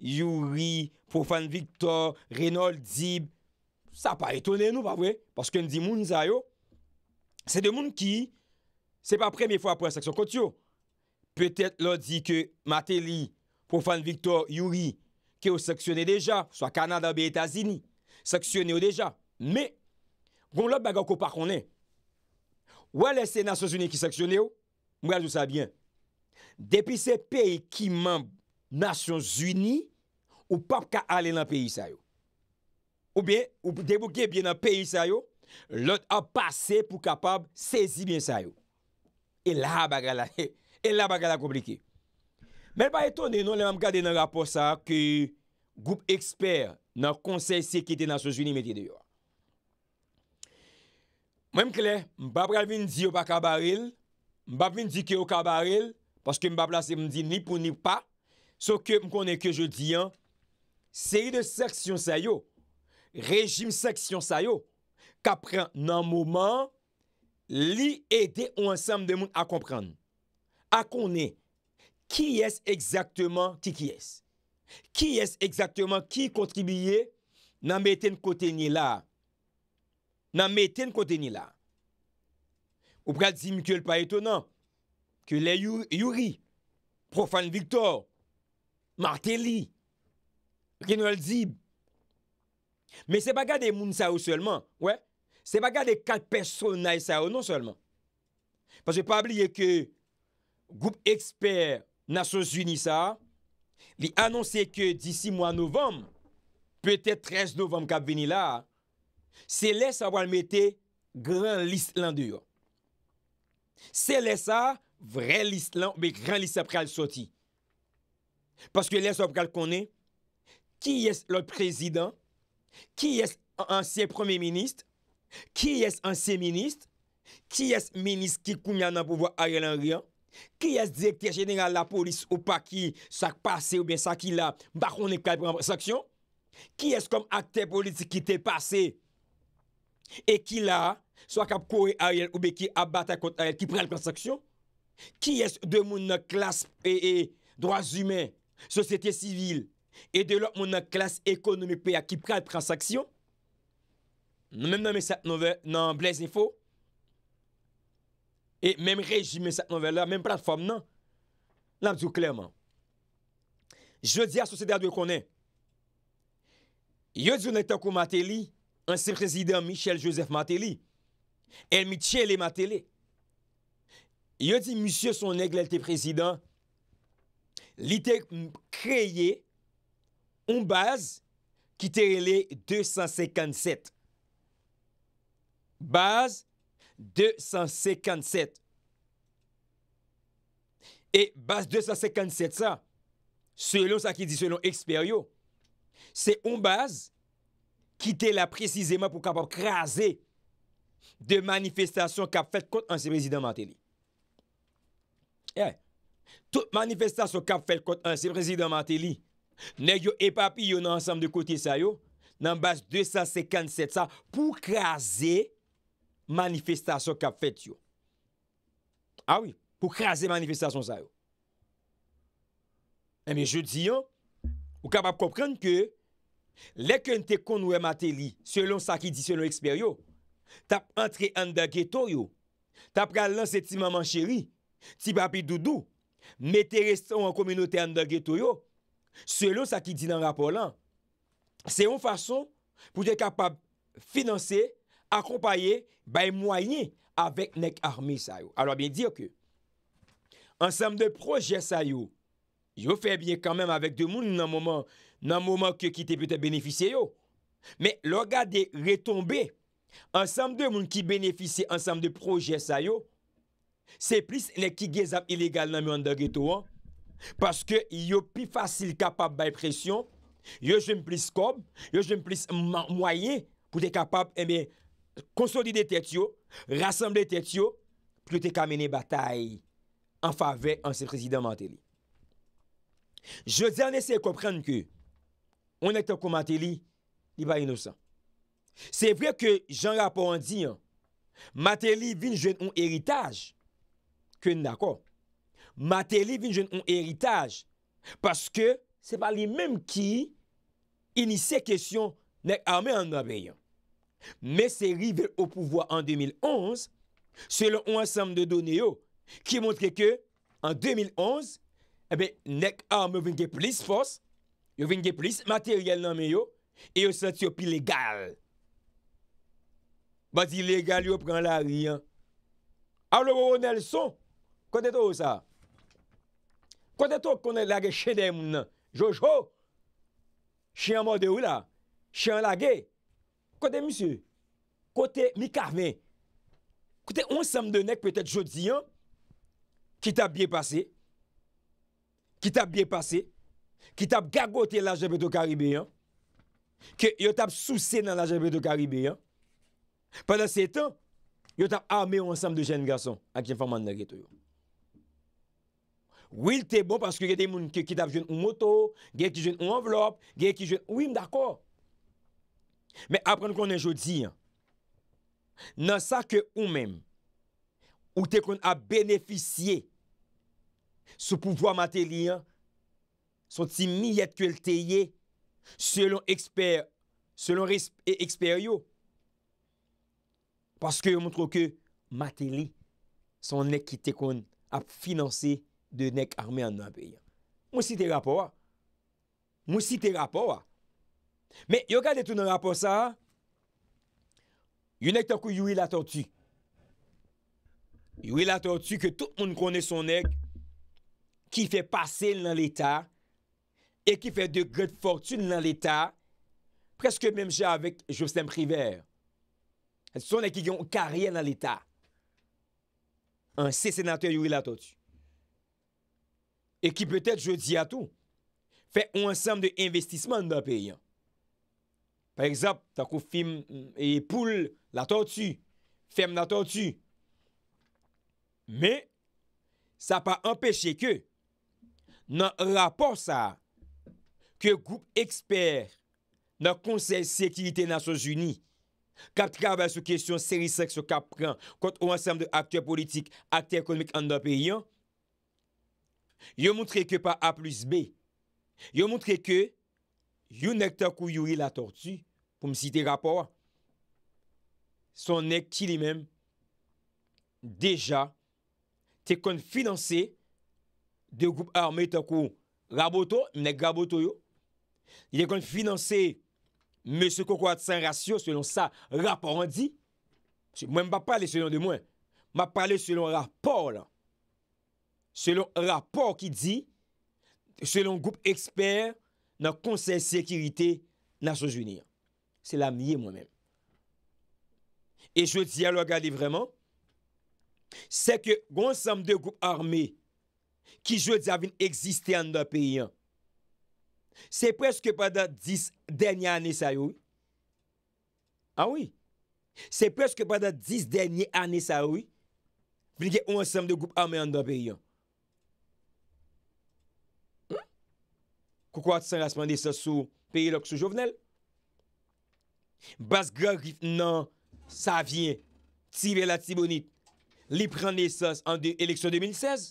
Yuri, Fofan Victor, Reynold, Zib, sa pa etone nou, pa vwe, paske n di moun zayo, se de moun ki, se pa premi fwa apwen seksyon koti yo, petet lo di ke Mateli, Fofan Victor, Yuri, ki yo seksyonè deja, so a Kanada be Etazini, seksyonè yo deja, me, goun lop bagan ko pa konè, wale se Nasyon Zuni ki seksyonè yo, mwajou sa byen, depi se pey ki manb Nasyon Zuni, ou pap ka ale nan peyi sa yo. Ou bien, ou debouge biye nan peyi sa yo, lot ap pase pou kapab sezi biye sa yo. E la bagala e la bagala komplike. Men ba etone nou leman mkade nan rapor sa ki goup eksper nan konsey sekite nan sosvini meti deyo. Mwen mkle, mbap gavindzi yo baka baril, mbap vindzi ki yo ka baril, paske mbap la se mdi ni pou ni pa, so ke mkone ke jo diyan Se y de sèksyon sa yo, rejim sèksyon sa yo, ka pren nan mouman, li ede ou ansam de moun a komprende. A konen, ki es exactement ti ki es? Ki es exactement ki kontribiye nan meten kote ni la? Nan meten kote ni la? Ou prad zimik yo l pa etonan, ke le yuri, profan Viktor, marteli, Kè nou al di, mè se baga de moun sa ou seulement, se baga de kal personay sa ou non seulement. Pansè pa blie ke goup eksper Nassos Unisa, li anonsè ke disi mwa novem, pwetè 13 novem kap veni la, se lè sa wal mette gran list lan di yo. Se lè sa, vre list lan, mè gran list sa pral soti. Pansè lè sa wal kal konè, Ki es lor prezident? Ki es ansye premier ministre? Ki es ansye ministre? Ki es ministre ki koumya nan pouvo a yel an riyan? Ki es direkter jeneral la polis ou pa ki sak pase ou ben sak ila bakon e kalp an saksyon? Ki es kom akter politik ki te pase? E ki la, sak ap kouye a yel ou be ki ap bata kont a yel ki prel kon saksyon? Ki es demoun nan klas e droaz humen, sosyete sivil? E de lò moun nan klas ekonomi pè ya ki pran pran saksyon Nan mèm nan mè sat nouvel nan blè zifo E mèm rejim mè sat nouvel la mèm pran fòm nan Nan djou klèman Je di a soseda dwe konen Yo di yon etakou Mateli Anse prezident Michel Joseph Mateli El mi tchele Mateli Yo di misye son egle ete prezident Li te kreye on base qui te relé 257. Base 257. Et base 257 ça, selon ça qui dit selon Experio, c'est une base qui était là précisément pour capable craser de manifestations a fait contre ancien président Martelly. Yeah. Toute manifestation a fait contre ancien président Martelly, Ne yo epapi yo nan ansam de kote sa yo, nan bas 257 sa pou krasi manifestasyon kap fet yo. Awi, ah pou krasi manifestasyon sa yo. Eme, eh, je di yo, ou kap ap koprenke, leke nte kon ou emate li, selon sa ki disyo nou eksper yo, tap entre andageto yo, tap pral lan se ti maman cheri, ti papi doudou, me te reston an kominote andageto yo. Se lo sa ki di nan rapor lan Se yon fason Pou de kapab finanse Akompaye bay mwanyi Avèk nek armi sayo Alwa bin diyo ke Ansem de proje sayo Yo febye kanmen avèk de moun nan mouman Nan mouman ke ki te pete benefise yo Me logade retombe Ansem de moun ki benefise Ansem de proje sayo Se plis ne ki gezap Ilegal nan mwanda geto an Paske yo pi fasil kapap bay presyon, yo jen plis kob, yo jen plis mwaye pou te kapap eme eh konsodi de tetyo, rassemble de tetyo pou te kamene batay an fave an se prezident Mateli. Je di an ese kopren ke, on ekte kon Mateli li bay inosan. Se vre ke jan rapor an di an, Mateli vin jen un eritaj ke nan akor. mater li vin jen on eritaj, paske se pa li mem ki inise kesyon nek arme an nabeyan. Me se rivel ou pouvoi an 2011, se le ou ansam de doneyo, ki montre ke an 2011, ebe, nek arme vin ge plis fos, yo vin ge plis mater yel nabeyo, e yo sent yo pi legal. Basi legal yo pran la riyan. A lo wou wou nel son, kon deto wou sa? Kote to konen lage chede moun nan, joj ho, chien mou de ou la, chien lage, kote misu, kote mikarve, kote onsam de nek petet jodi an, ki tab biye pase, ki tab biye pase, ki tab gagote lage beto karibé an, ki yo tab souse nan lage beto karibé an, padan se tan, yo tab ame onsam de jen gason ak jen faman nage to yo. Wil te bon paske gen te moun ki dav jen ou moto, gen ki jen ou envelop, gen ki jen ou im dakor. Men apren konen jodi, nan sa ke ou men, ou te konen ap beneficye sou pouvoi mater li, son ti mi yet ke lte ye, selon eksper, selon eksper yo. Paske yo moun troke, mater li, son nek ki te konen ap finanse de nek arme an nabeyan. Mwen si te rapor. Mwen si te rapor. Men yo gade tout nan rapor sa, yon nek takou yowil atotu. Yowil atotu ke tout moun kone son nek ki fe pase nan l'Etat e ki fe de gre de fortune nan l'Etat preske menm javek Jostem Priver. Son nek yon karye nan l'Etat. An se senatè yowil atotu. E ki pwetet jodi atou, fè ou ansam de investisman nan periyan. Par ezap, tak ou fèm e poule la to tu, fèm la to tu. Mè, sa pa empèche ke nan rapor sa ke goup eksper nan konsey sekilite nasyon juni kap trabè sou kesyon seri seks yo kap pran kont ou ansam de akte politik, akte ekonomik nan periyan Yo moutre ke pa A plus B, yo moutre ke yon ek takou youri la tortue pou msite rapor, son ek ki li men, deja, te kon finanse de group armé takou raboto, mnek raboto yo, yon kon finanse msye koko atsan rasyo selon sa rapor an di, mwen mba pale selon de mwen, mba pale selon rapor la. selon rapor ki di, selon goup eksper nan konsey sekirite nan soujouniyan. Se la miye mwen men. E jwoti ya lo gali vreman, se ke goun sam de goup arme ki jwoti avin eksiste an da peyyan, se preske padat dis denye ane sa yoy, a woy, se preske padat dis denye ane sa yoy, vlige goun sam de goup arme an da peyyan. koukwad san raspande sas sou peye lak sou jovenel. Bas gwa rif nan sa vyen, ti ve la tibonit, li prende sas an de eleksyon 2016,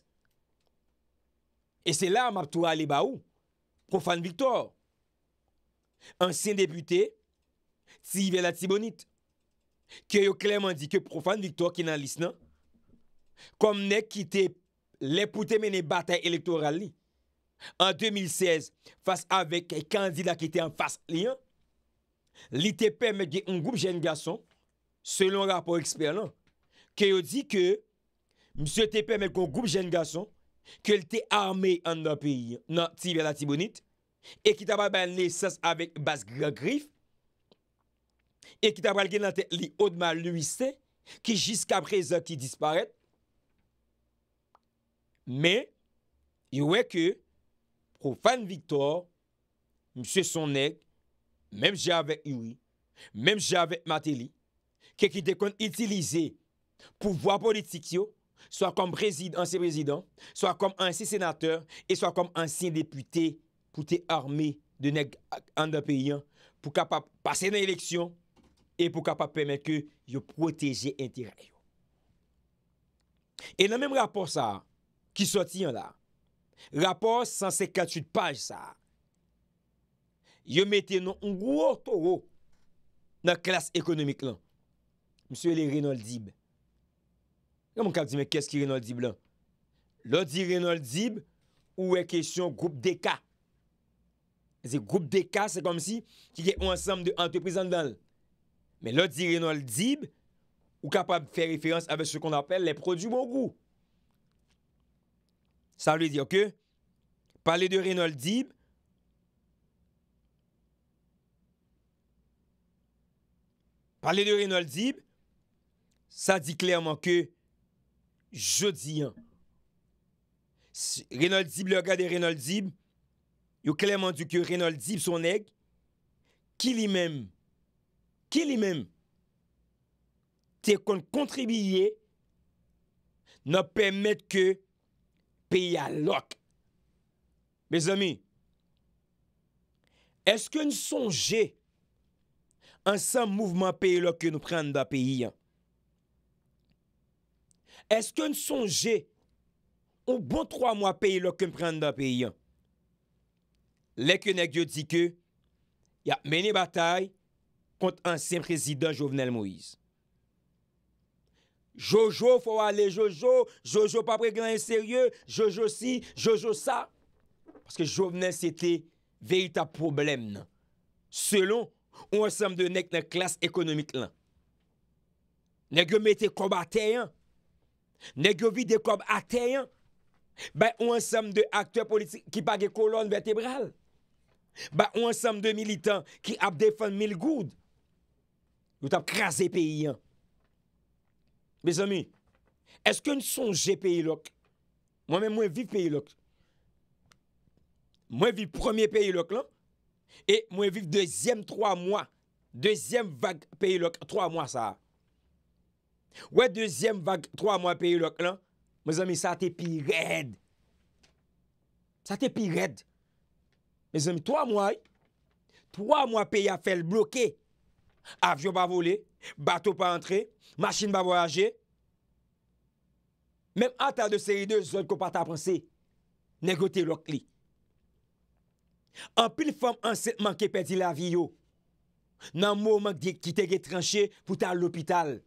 e se la mab tou a li ba ou, profan Viktor, ansyen depute, ti ve la tibonit, ki yo kleman di ke profan Viktor ki nan lis nan, kom nek ki te lepute mene batay elektoral li, an 2016, fase avek kandida ki te non, non, an fase li an, li te peme ge un group jen gason, selon rapor eksper nan, ki yo di ke, mse te peme kon group jen gason, ke li te arme an nan pi, nan ti belati bonit, e ki tabal ban li sas avek bas griv, e ki tabal gen nan te li odman luis se, ki jiska prezak ki disparet, men, yo we ke, Ou fan Victor, M. Sonnèk, mèm javè Iwi, mèm javè Matéli, kekite kon itilize pou vwa politik yo, swa kom anse prezident, swa kom anse senateur, e swa kom anse depute, poute armé de nèk andapèyan, pou kapap pase nan eleksyon, e pou kapap pèmèk yo protèje entirè yo. E nan mèm rapor sa, ki soti yon la, Rapport 158 page sa. Yo mette nou un gwo toro nan klas ekonomik lan. Monsye li Reynold Dib. La moun kap di men kes ki Reynold Dib lan? Lo di Reynold Dib ou e kesyon groub deka. Zek groub deka se kom si ki gen ou ansam de anteprisan dal. Men lo di Reynold Dib ou kapab fe referans ave se kon apel le produ bon grou. sa vwe diyo ke, pale de Reynold Dib, pale de Reynold Dib, sa di klerman ke, jodi an. Reynold Dib, le gade Reynold Dib, yo klerman diyo ke, Reynold Dib son neg, ki li men, ki li men, te kon kontribiye, nan pemet ke, Pe yalok. Bez ami, eske nou sonje an san mouvman pe yalok ke nou pren dan pe yyan? Eske nou sonje ou bon 3 mwa pe yalok ke nou pren dan pe yyan? Lek yon ek yo di ke ya meni batay kont ansen prezident Jovenel Moïse. Jojou fwa wale jojou, jojou pa prek nan inseryo, jojou si, jojou sa. Paske jovnen sete veyita problem nan. Selon, ou ansam de nek nan klas ekonomik lan. Nèk yo mette kob ateyan, nèk yo vide kob ateyan, ba ou ansam de akte politik ki pa ge kolon vertebral. Ba ou ansam de militan ki ap defan mil goud. Nou tap krasi peyi an. Bez ami, eske nou sonje peyi lok? Mwen men mwen viv peyi lok. Mwen viv premier peyi lok lan. E mwen viv dezyem troa mwa. Dezyem vage peyi lok. Troa mwa sa. Ou e dezyem vage troa mwa peyi lok lan. Bez ami, sa te pi red. Sa te pi red. Bez ami, troa mwa. Troa mwa peyi a fel bloke. Avyo ba vole. Bez ami. Bato pa antre, machin pa voyaje, menm anta de seri 2, zon ko pata pranse, negote lok li. Anpil fom ansetman ke pedi la vi yo, nan mou mank di ki te getranche pou ta l'opital.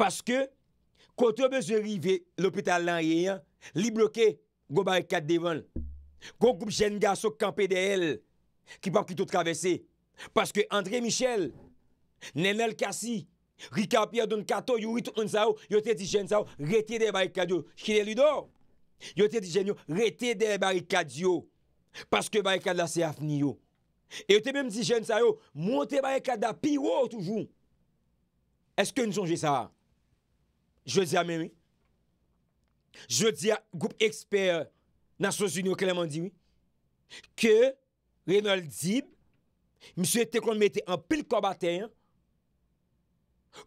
Paske, kontrebe ze rive l'opital nan ye yan, li bloke, go bari kat devon. Go koup jen gaso kampe de el, ki pap ki tou travesse. Paske André Michel... Nenel Kassi, Rikapia Donkato, Yurit Onsayo, yote dijen sa yo, rete de barikad yo. Kile Ludo, yote dijen yo, rete de barikad yo. Paske barikad la se afni yo. E yote bem dijen sa yo, monte barikad la piwo toujou. Eske nou sonje sa? Je di a mèmè. Je di a goup eksper nasosunyo kleman diwi. Ke Renald Zib, mswe te kon mette an pil kobatenye.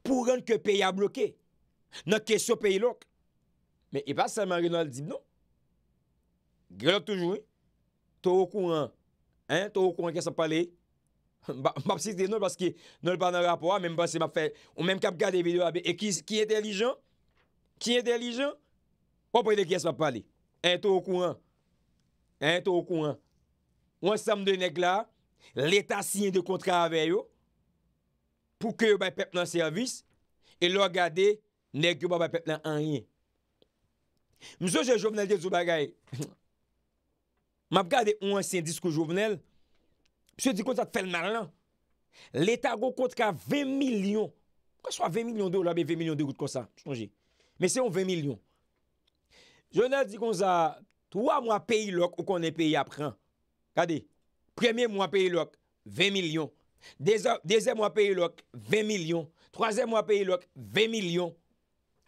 pou ren ke peye a bloke, nan ke syo peye lòk, men e pa sa maryon al dib non, grelote toujou, tou wakou an, tou wakou an, kese wap pale, mpapsi de nou, nan l banan rapwa, mpapsi mpapfe, ou mpapke ap gade video, ki e delijan, ki e delijan, wap pwede kese wap pale, tou wakou an, tou wakou an, wansam de neg la, l etat sinye de kontra aveyo, pou kè yo bay pep nan servis, e lò gade, nek yo bay pep nan anye. Mse jè jòvnel diè zò bagay, mab gade ou an si yon disko jòvnel, mse di kon sa te fèl malan, l'Etat gò kont ka 20 milyon, kwa chwa 20 milyon de ou la be 20 milyon de gout kon sa, chonji, me se yon 20 milyon. Jòvnel di kon sa, 3 mwa peyi lòk ou kon e peyi apren, gade, premye mwa peyi lòk, 20 milyon, Dezè mwa peye lok, 20 milyon. Troazè mwa peye lok, 20 milyon.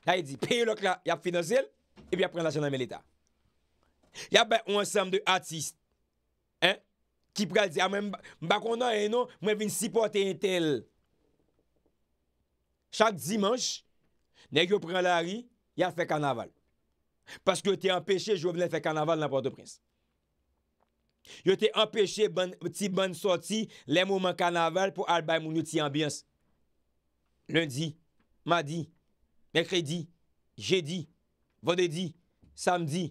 La yi di, peye lok la, yap finansele, epi yap pren lasyonan milita. Yap ben ou ansam de atist, hein, ki prel di. A men, mbakon nan eno, mwen vin sipote entel. Chak dimanche, nen yo pren la ri, yap fe kanaval. Paske te empeshe, jou venen fe kanaval nan pote prins. Yo te empeshe ti ban sorti le mouman kanaval pou albay moun yo ti ambyans. Lundi, madi, mekredi, jedi, vode di, samdi,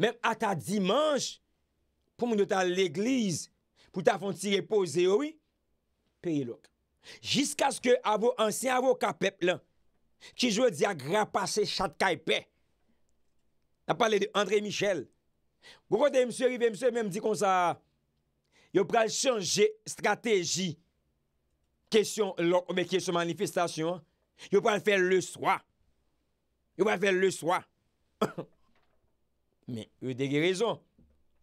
men ata dimanj pou moun yo ta l'egliz pou ta fon ti repose yo. Jiskas ke avou ansen avou ka pep lan, ki jwè di a grapase chad ka epè. A pale de André Michel. Gwo kote msye, msye, msye menm di kon sa Yo pral chanje Strateji Kesyon lo, me kesyon manifestasyon Yo pral fè le swa Yo pral fè le swa Men, yo teke rezon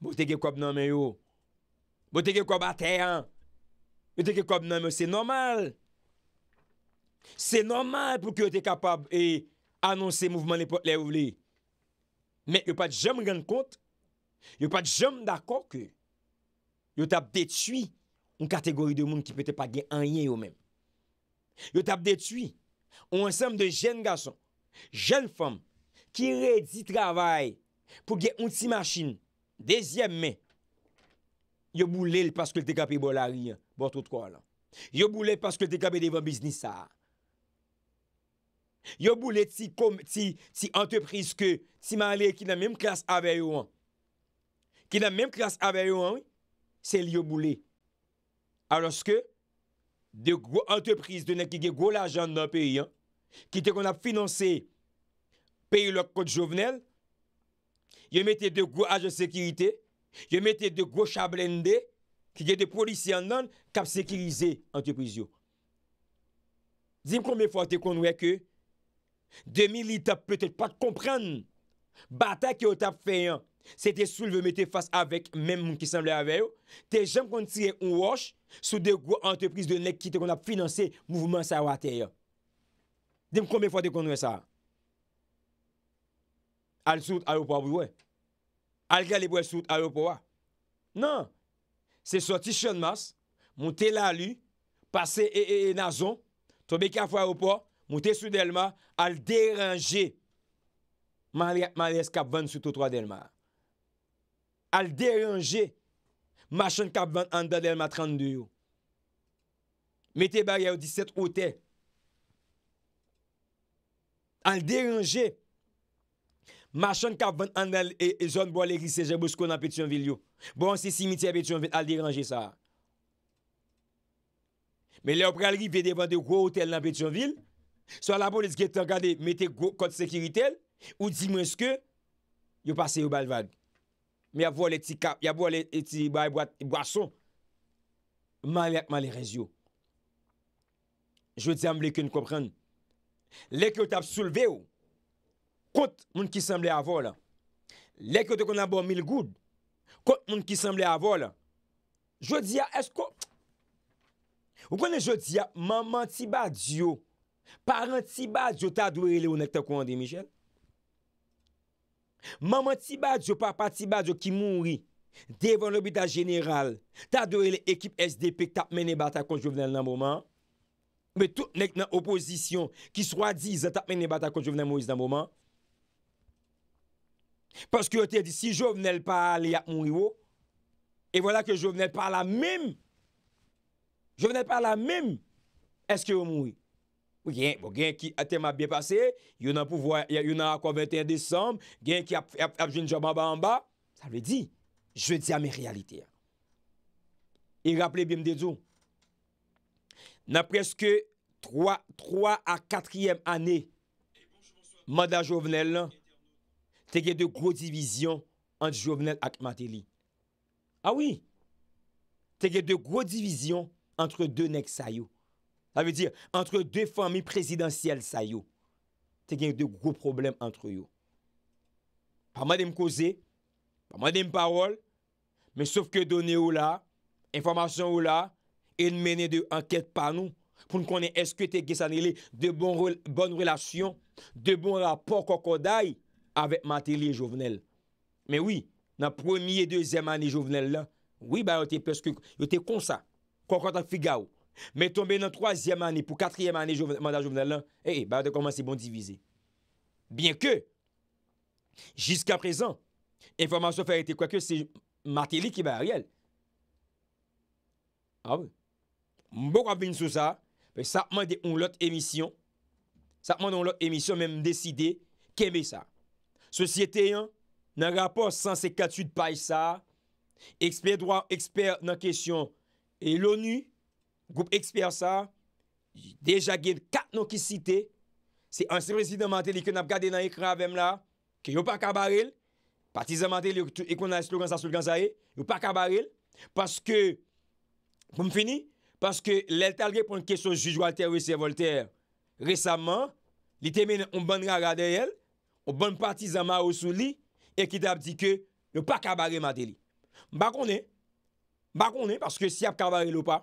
Bo teke kop nanmen yo Bo teke kop atè an Yo teke kop nanmen yo, se normal Se normal pou ki yo te kapab E anonsè mouvman le pot le ouli Men, yo pat jem ren kont Yo pat jom dako ke yo tap detui un kategori de moun ki pete pa gen anye yo men. Yo tap detui ou ansem de jen gason, jen fom, ki re di travay pou gen un ti machin. Dezyem men, yo boule l paske l dekabe bolari, yo boule l paske l dekabe devan biznis sa. Yo boule ti kom, ti, ti antepriz ke ti male ki nan menm klas ave yo an. ki nan menm kras avè yo an, se li yo boulè. Aroske, de gwo anteprise de nan ki ge gwo l'ajan nan peyi an, ki te kon ap finanse peyi lòk kote jovenel, yo mette de gwo ajan sekirite, yo mette de gwo chablende, ki ge de polisyan nan, kap sekirize anteprise yo. Zim kon me fwa te kon wè ke, demi li tap pwetèt pa kompran, bata ki yo tap fè yon, Se te sou l ve mette fas avek Mem moun ki san ble aveyo Te jem kon tire un wosh Sou de gwo anteprise de nek ki te kon ap finanse Mouvoumen sa wate ya Deme konbe fwa te konwe sa Al soud alopwa boudwe Al gale pou al soud alopwa Nan Se soti chon mas Moun te la li Pase e, e, e nazon Tome ka fwa alopwa Moun te soud elma Al deranje Man reska ban soud otwa delma al deranje machan kap van andal el matrande yo. Mete barye ou diset ote. Al deranje machan kap van andal e zon bo alekiseje bo sko nan Petionville yo. Bon, se simite Petionville, al deranje sa. Me le opralri, vede vande gwo hotel nan Petionville, so la bo le zgetan gade mete kote sekiritel, ou di monske, yo pase yo balvag. mi avol eti kap, avol eti bwa son, man lèk man lèk rezyo. Je di amble kèn kòpren. Lèk yo te ap souleve yo, oh, kont moun ki semblè avol. Lèk yo te kon abon mil goud, kont moun ki semblè avol. Je di ya esko, ou konen je di ya, maman ti ba diyo, paran ti ba diyo ta dwele ou nek te kouande Michel. Maman tibad yo, papa tibad yo ki mounri, devon obi ta general, ta doye ekip SDP tap mene batakon jovenel nan mouman, be tout nek nan opozisyon ki swa dizan tap mene batakon jovenel mounis nan mouman, paske yo te di si jovenel pa li ak mouni wo, oh. e vwala ke jovenel pa la mim, jovenel pa la mim, eske yo mouni. Ou gen ki atema biye pase, yo nan akon 21 Desembe, gen ki apjoune job anba anba, sa lwe di, jwe di a mi realite. I raple bim dedou, nan preske 3 a 4e ane, manda jovenel nan, teke de gro divizyon antre jovenel ak mateli. Awi, ah teke de gro divizyon antre 2 nek sayo. La ve di entre de fami prezidansyel sa yo. Te gen de gro problem entre yo. Pa mwen dem koze, pa mwen dem parol, men souf ke donye ou la, informasyon ou la, en mene de anket pa nou, pou nou konen eskwete ge sanile de bon relasyon, de bon rapor kokon daye, avek mater liye jovenel. Men oui, nan promie de zeman liye jovenel la, oui ba yo te peske, yo te konsa, kokon tak figa ou. Men tombe nan 3e mani pou 4e mani manda jounal nan, e, ba de koman se bon divize. Bien ke, jiska prezan, informasyon fere te kwa ke, se materi ki ba real. A, wè. Mbo kwa bin sou sa, pe sapman de on lot emisyon, sapman de on lot emisyon, men mdeside, keme sa. Sosyete yon, nan rapor san se katu de pay sa, ekspert droit, ekspert nan kesyon, e l'ONU, goup ekspersar, deja gen kat nou ki site, se ansipresident Matelikou nap gade nan ekravem la, ki yo pa kabarel, patizan Matelikou ekou nan eslougan sa soulgan sa e, yo pa kabarel, paske, pou m fini, paske lel talge pon kesyon jujou alter wese Voltaire, resamman, bon li temen on ban raga deyel, on ban patizan Marousou li, ekidab dike, yo pa kabare Matelikou. Ba konen, ba konen, paske si ap kabarelo pa,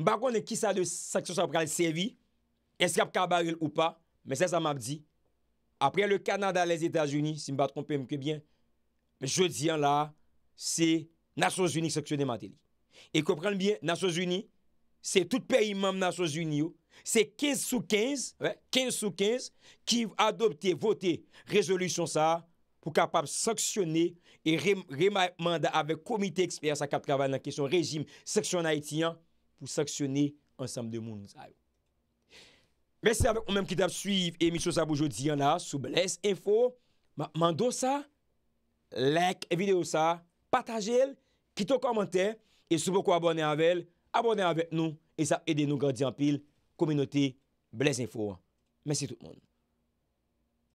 Mba kon de ki sa de saksyon sa pral sevi, eskap kabaryl ou pa, men se sa map di. Apre le Kanada les Etats-Unis, si mba trompe mke bien, je diyan la, se Nassos Unis saksyon de Matelik. E komprende bien, Nassos Unis, se tout peyi mam Nassos Unis yo, se 15 sou 15, 15 sou 15, ki adopte, vote, rezolusyon sa, pou kapap saksyonne, e remanda ave komite eksperyans a kap traval nan kesyon rejim saksyon Haitian, pou saksyone ansam de moun zayou. Mese avèk ou menm ki tap suiv e mi chosa boujoudi yon la sou Blesse Info. Mando sa, like videyo sa, pataje el, kitou komante, e sou mouko abone avèl, abone avèk nou, e sa ede nou gadi anpil, kominote Blesse Info. Mese tout moun.